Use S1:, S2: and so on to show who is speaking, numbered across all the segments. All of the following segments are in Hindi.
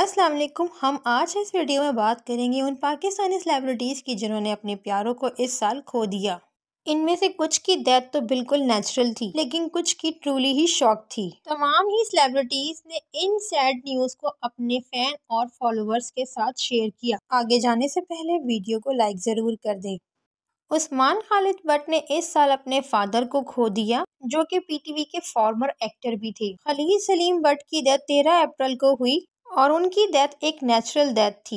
S1: अस्सलाम वालेकुम हम आज इस वीडियो में बात करेंगे उन पाकिस्तानी सेलिब्रिटीज़ की जिन्होंने अपने प्यारों को इस साल खो दिया इनमें से कुछ की डेथ तो बिल्कुल नेचुरल थी लेकिन कुछ की ट्रूली ही शॉक थी तमाम ही सेलिब्रिटीज ने इन सैड न्यूज को अपने फैन और फॉलोअर्स के साथ शेयर किया आगे जाने से पहले वीडियो को लाइक जरूर कर दे उस्मान खालिद भट्ट ने इस साल अपने फादर को खो दिया जो कि पीटीवी के फॉर्मर एक्टर भी थे खलील सलीम भट्ट की डेथ तेरह अप्रैल को हुई और उनकी डेथ एक नेचुरल डेथ थी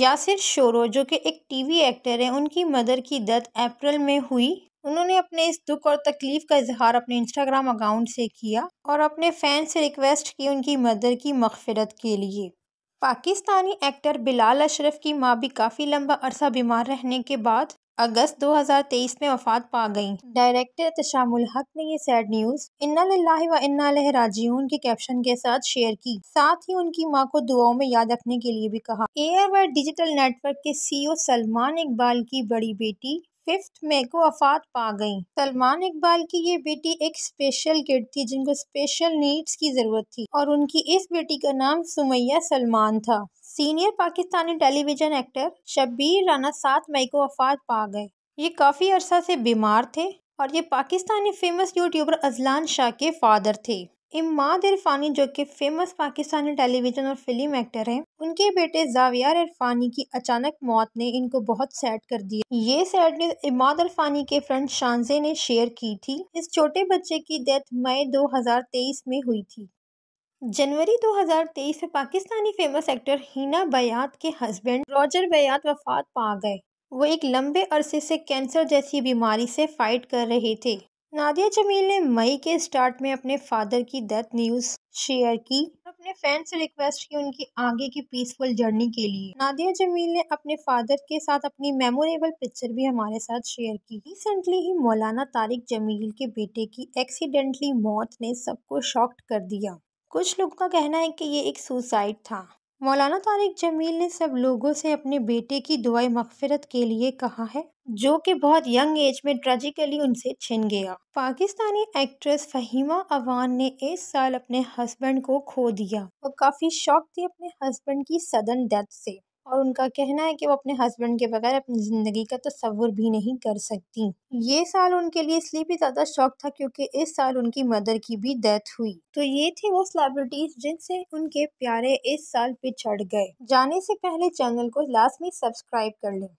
S1: यासिर शोरो जो कि एक टीवी एक्टर है उनकी मदर की डेथ अप्रैल में हुई उन्होंने अपने इस दुख और तकलीफ का इजहार अपने इंस्टाग्राम अकाउंट से किया और अपने फैन से रिक्वेस्ट की उनकी मदर की मगफरत के लिए पाकिस्तानी एक्टर बिलाल अशरफ की माँ भी काफ़ी लंबा अरसा बीमार रहने के बाद अगस्त 2023 में वफात पा गई डायरेक्टर तशामुल हक ने ये सैड न्यूज इन्ना व इन्ना राजीउन के कैप्शन के साथ शेयर की साथ ही उनकी मां को दुआओं में याद रखने के लिए भी कहा एयर वर्ड डिजिटल नेटवर्क के सीईओ सलमान इकबाल की बड़ी बेटी फिफ्थ मई को अफात पा गई सलमान इकबाल की ये बेटी एक स्पेशल किड थी जिनको स्पेशल नीड्स की ज़रूरत थी और उनकी इस बेटी का नाम सुमैया सलमान था senior Pakistani television actor Shabbir Rana सात मई को अफात पा गए ये काफ़ी अरसा से बीमार थे और ये पाकिस्तानी फेमस यूट्यूबर अजलान शाह के फादर थे इमाद इरफानी जो कि फेमस पाकिस्तानी टेलीविज़न और फिल्म एक्टर हैं उनके बेटे जावियार इरफानी की अचानक मौत ने इनको बहुत सैड कर दिया ये न्यूज इमाद इरफानी के फ्रेंड शांजे ने शेयर की थी इस छोटे बच्चे की डेथ मई 2023 में हुई थी जनवरी 2023 में पाकिस्तानी फेमस एक्टर हिना बयात के हस्बैंड रॉजर बयात वफात पा गए वो एक लंबे अरसे से कैंसर जैसी बीमारी से फाइट कर रहे थे नादिया जमील ने मई के स्टार्ट में अपने फादर की डेथ न्यूज़ शेयर की अपने फैंस से रिक्वेस्ट की उनकी आगे की पीसफुल जर्नी के लिए नादिया जमील ने अपने फादर के साथ अपनी मेमोरेबल पिक्चर भी हमारे साथ शेयर की रिसेंटली ही मौलाना तारिक जमील के बेटे की एक्सीडेंटली मौत ने सबको शॉक्ड कर दिया कुछ लोगों का कहना है कि ये एक सुसाइड था मौलाना तारिक जमील ने सब लोगों से अपने बेटे की दुआई मगफरत के लिए कहा है जो कि बहुत यंग एज में ट्रेजिकली उनसे छिन गया पाकिस्तानी एक्ट्रेस फहीमा अवान ने इस साल अपने हस्बैंड को खो दिया और काफ़ी शौक थी अपने हस्बैंड की सदन डेथ से और उनका कहना है कि वो अपने हस्बैंड के बगैर अपनी ज़िंदगी का तस्वुर भी नहीं कर सकती ये साल उनके लिए इसलिए भी ज़्यादा शौक था क्योंकि इस साल उनकी मदर की भी डेथ हुई तो ये थी वो सेलिब्रिटीज़ जिनसे उनके प्यारे इस साल पिछड़ गए जाने से पहले चैनल को लास्ट में सब्सक्राइब कर लें